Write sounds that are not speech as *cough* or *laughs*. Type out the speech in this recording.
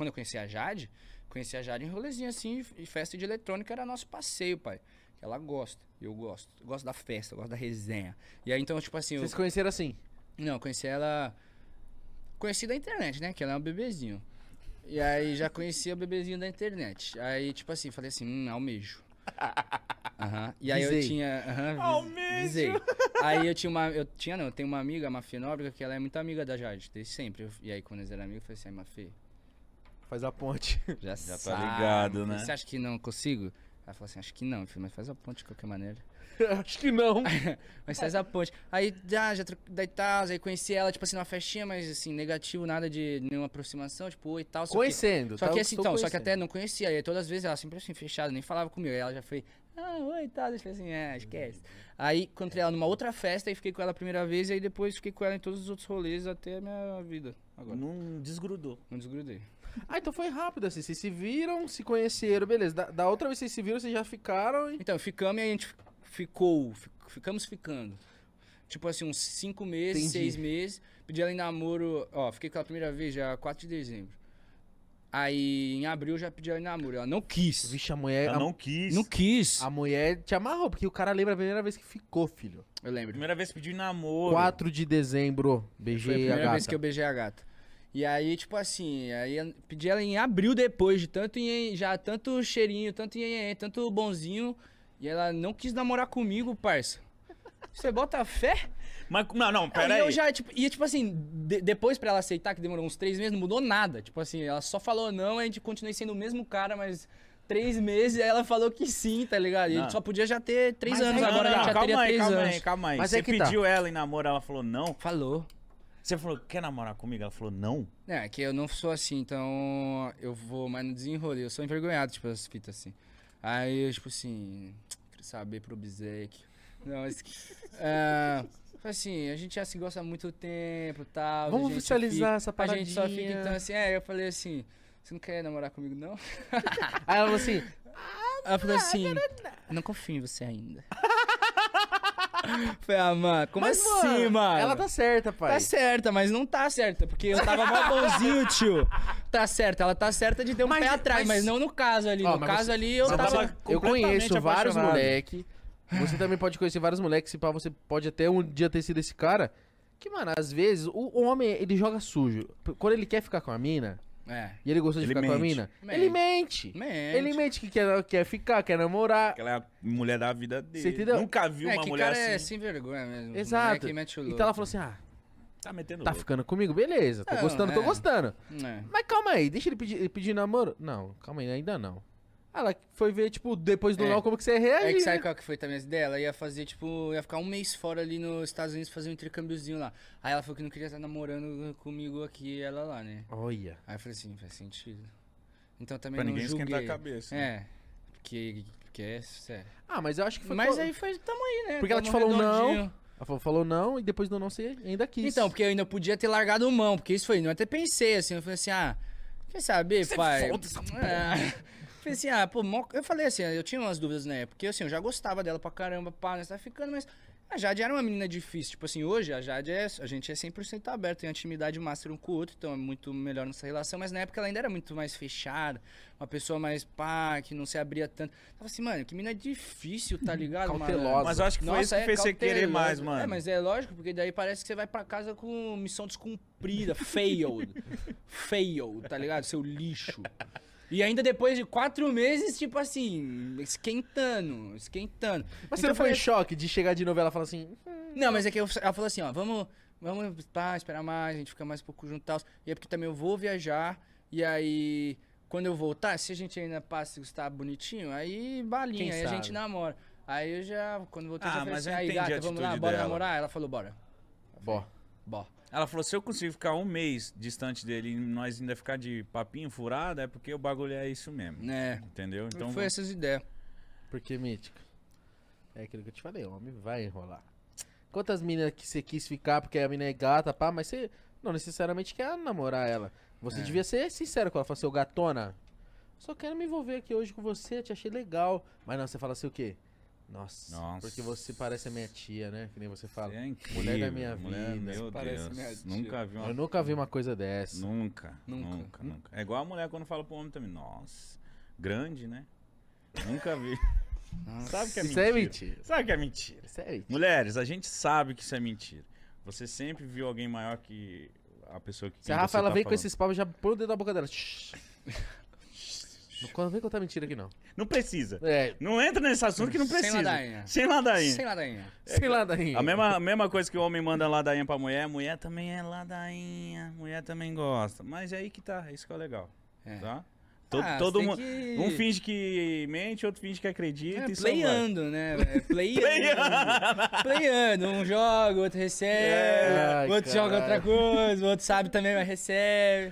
Quando eu conheci a Jade, conheci a Jade em rolezinho assim, e festa de eletrônica era nosso passeio, pai. Ela gosta, eu gosto. Eu gosto da festa, eu gosto da resenha. E aí então, tipo assim. Vocês eu... conheceram assim? Não, conheci ela. Conheci da internet, né? Que ela é um bebezinho. E aí já conhecia o bebezinho da internet. Aí, tipo assim, falei assim, hum, almejo. Uhum. *laughs* E aí visei. eu tinha. Uhum, Almejo! Visei. Aí eu tinha uma. Eu tinha não, eu tenho uma amiga, a Mafia Nóbrega, que ela é muito amiga da Jade, desde sempre. Eu, e aí quando eles eram amigos, eu falei assim, Mafê, Faz a ponte. *laughs* Já, Já tá ligado, né? Você acha que não consigo? Ela falou assim, acho que não. Eu mas faz a ponte de qualquer maneira. *laughs* acho que não. *laughs* mas faz a ponte. Aí, já já daí tal, tá, aí conheci ela, tipo assim, numa festinha, mas assim, negativo, nada de nenhuma aproximação, tipo, oi e tal. Só conhecendo. só que tá? assim, então, só que até não conhecia. E aí, todas as vezes ela sempre assim, fechada, nem falava comigo. Aí ela já foi, ah, oi, tá. Deixa eu assim, ah, esquece. Aí encontrei ela numa outra festa e fiquei com ela a primeira vez, e aí depois fiquei com ela em todos os outros rolês até a minha vida. Agora. Não desgrudou. Não desgrudei. Ah, então foi rápido assim. Vocês se viram, se conheceram, beleza. Da, da outra vez vocês se viram, vocês já ficaram. E... Então, ficamos e a gente ficou. Ficamos ficando. Tipo assim, uns cinco meses, Entendi. seis meses. Pedi ela em namoro. Ó, fiquei com ela a primeira vez já 4 de dezembro. Aí em abril já pedi ela em namoro. Ela não quis. Vixe, a mulher. Ela a, não quis. Não quis. A mulher te amarrou, porque o cara lembra a primeira vez que ficou, filho. Eu lembro. Primeira vez que pediu em namoro. 4 de dezembro, beijei Foi a, primeira vez que eu beijei a gata. E aí, tipo assim, aí pedi ela em abril depois, de tanto em, já tanto cheirinho, tanto em, tanto bonzinho, e ela não quis namorar comigo, parça. Você bota fé? Mas, não, não, pera aí. aí. Eu já, tipo, e tipo assim, de, depois pra ela aceitar, que demorou uns três meses, não mudou nada. Tipo assim, ela só falou não, a gente continua sendo o mesmo cara, mas três meses, aí ela falou que sim, tá ligado? E a gente só podia já ter três mas anos, é agora não, não, a gente já tá. teria aí, três calma anos. Calma aí, calma aí. Mas é Você é pediu tá. ela em namoro, ela falou não? Falou. Você falou, quer namorar comigo? Ela falou, não. É, é que eu não sou assim, então eu vou mais no desenrolê. Eu sou envergonhado, tipo, essas fitas assim. Aí, tipo assim, queria saber pro Bizek. Não, mas. ah, assim, a gente já assim se gosta há muito tempo tal. Vamos oficializar fica, essa paradinha. A gente só fica então assim. É, eu falei assim: você não quer namorar comigo, não? *laughs* Aí ela falou assim. ela falou assim: ah, não confio em você ainda. *laughs* Foi, ah, mano, como mas, assim, mano, Ela tá certa, pai. Tá certa, mas não tá certa, porque eu tava mó bonzinho, tio. Tá certa, ela tá certa de ter um mas, pé é, atrás, mas... mas... não no caso ali. Ó, no caso você, ali eu tava. Eu conheço vários moleque você também pode conhecer vários moleques, pá, você pode até um dia ter sido esse cara. Que, mano, às vezes o homem, ele joga sujo. Quando ele quer ficar com a mina, é. E ele gostou de ele ficar mente. com a mina? Mente. Ele mente. mente. Ele mente que quer, quer ficar, quer namorar. Aquela é a mulher da vida dele. Você Nunca viu é, uma que mulher cara é assim. É sem vergonha mesmo. Exato. Que mete o louco. Então ela falou assim: ah. Tá metendo Tá louco. ficando comigo? Beleza. Tô não, gostando, é. tô gostando. É. Mas calma aí, deixa ele pedir, ele pedir namoro. Não, calma aí, ainda não. Ela foi ver, tipo, depois do é. LOL, como que você reagiu? É que sabe né? qual que foi também as ideias? Ela ia fazer, tipo, ia ficar um mês fora ali nos Estados Unidos fazer um intercâmbiozinho lá. Aí ela falou que não queria estar namorando comigo aqui e ela lá, né? Olha. Aí eu falei assim, faz sentido. Então também pra não ninguém julguei. esquentar a cabeça. Né? É. Porque, porque é sério. Ah, mas eu acho que foi... Mas aí foi, tamo aí, né? Porque tamo ela te falou não... Ela falou, falou não e depois do não você ainda quis. Então, porque eu ainda podia ter largado mão, porque isso foi... Eu até pensei, assim, eu falei assim, ah... Quer saber, você pai? Foda essa ah. *laughs* Falei assim, ah, pô, mó... eu falei assim, eu tinha umas dúvidas na né? época, porque assim, eu já gostava dela pra caramba, pá, né? Você tá ficando, mas a Jade era uma menina difícil. Tipo assim, hoje a Jade é. A gente é 100% aberto, tem intimidade master um com o outro, então é muito melhor nessa relação. Mas na época ela ainda era muito mais fechada, uma pessoa mais pá, que não se abria tanto. Tava assim, mano, que menina difícil, tá uhum, ligado? Cautelosa. Mas eu acho que foi Nossa, isso que é, fez você querer mais, mano. É, mas é lógico, porque daí parece que você vai pra casa com missão descumprida, failed. *laughs* failed, tá ligado? Seu lixo. E ainda depois de quatro meses, tipo assim, esquentando, esquentando. Mas então você não foi em choque de chegar de novo e ela falar assim. Hum. Não, mas é que eu, ela falou assim, ó, vamos, vamos pá, esperar mais, a gente fica mais um pouco juntos e é porque também eu vou viajar, e aí, quando eu voltar, se a gente ainda passa e está bonitinho, aí balinha, aí a gente namora. Aí eu já, quando voltei, ah, já falei mas assim, aí ah, gata, vamos lá, bora dela. namorar? Ela falou, bora. Bora. Ela falou: se eu conseguir ficar um mês distante dele e nós ainda ficar de papinho furado, é porque o bagulho é isso mesmo. É. Entendeu? Então. Foi essas ideias. Porque, Mítico, é aquilo que eu te falei, homem vai enrolar. Quantas meninas que você quis ficar porque a mina é gata, pá, mas você não necessariamente quer namorar ela. Você é. devia ser sincero com ela, falar assim, ô gatona, só quero me envolver aqui hoje com você, te achei legal. Mas não, você fala assim o quê? Nossa, Nossa, Porque você parece a minha tia, né? Que nem você fala. É incrível, mulher da minha mulher, vida. Meu Deus. minha tia. Nunca vi uma... Eu nunca vi uma coisa dessa. Nunca. Nunca. Nunca. nunca. É igual a mulher quando fala pro homem também. Nossa. Grande, né? nunca vi. Sabe que é mentira. Isso é mentira. Sabe que é mentira. Isso é mentira. Mulheres, a gente sabe que isso é mentira. Você sempre viu alguém maior que a pessoa que. Se a Rafa ela tá vem falando. com esses papos, já põe o dedo na boca dela. *laughs* Não vem contar mentira aqui, não. Não precisa. É. Não entra nesse assunto que não precisa. Sem ladainha. Sem ladainha. Sem ladainha. É, Sem ladainha. A mesma, a mesma coisa que o homem manda ladainha pra mulher, mulher também é ladainha. Mulher também gosta. Mas é aí que tá. É isso que é legal. É. Tá? Todo, ah, todo mundo. Que... Um finge que mente, outro finge que acredita. É, playando, né? *laughs* Playando. playando. Um joga, outro recebe. É, outro cara. joga outra coisa, outro sabe também, mas recebe.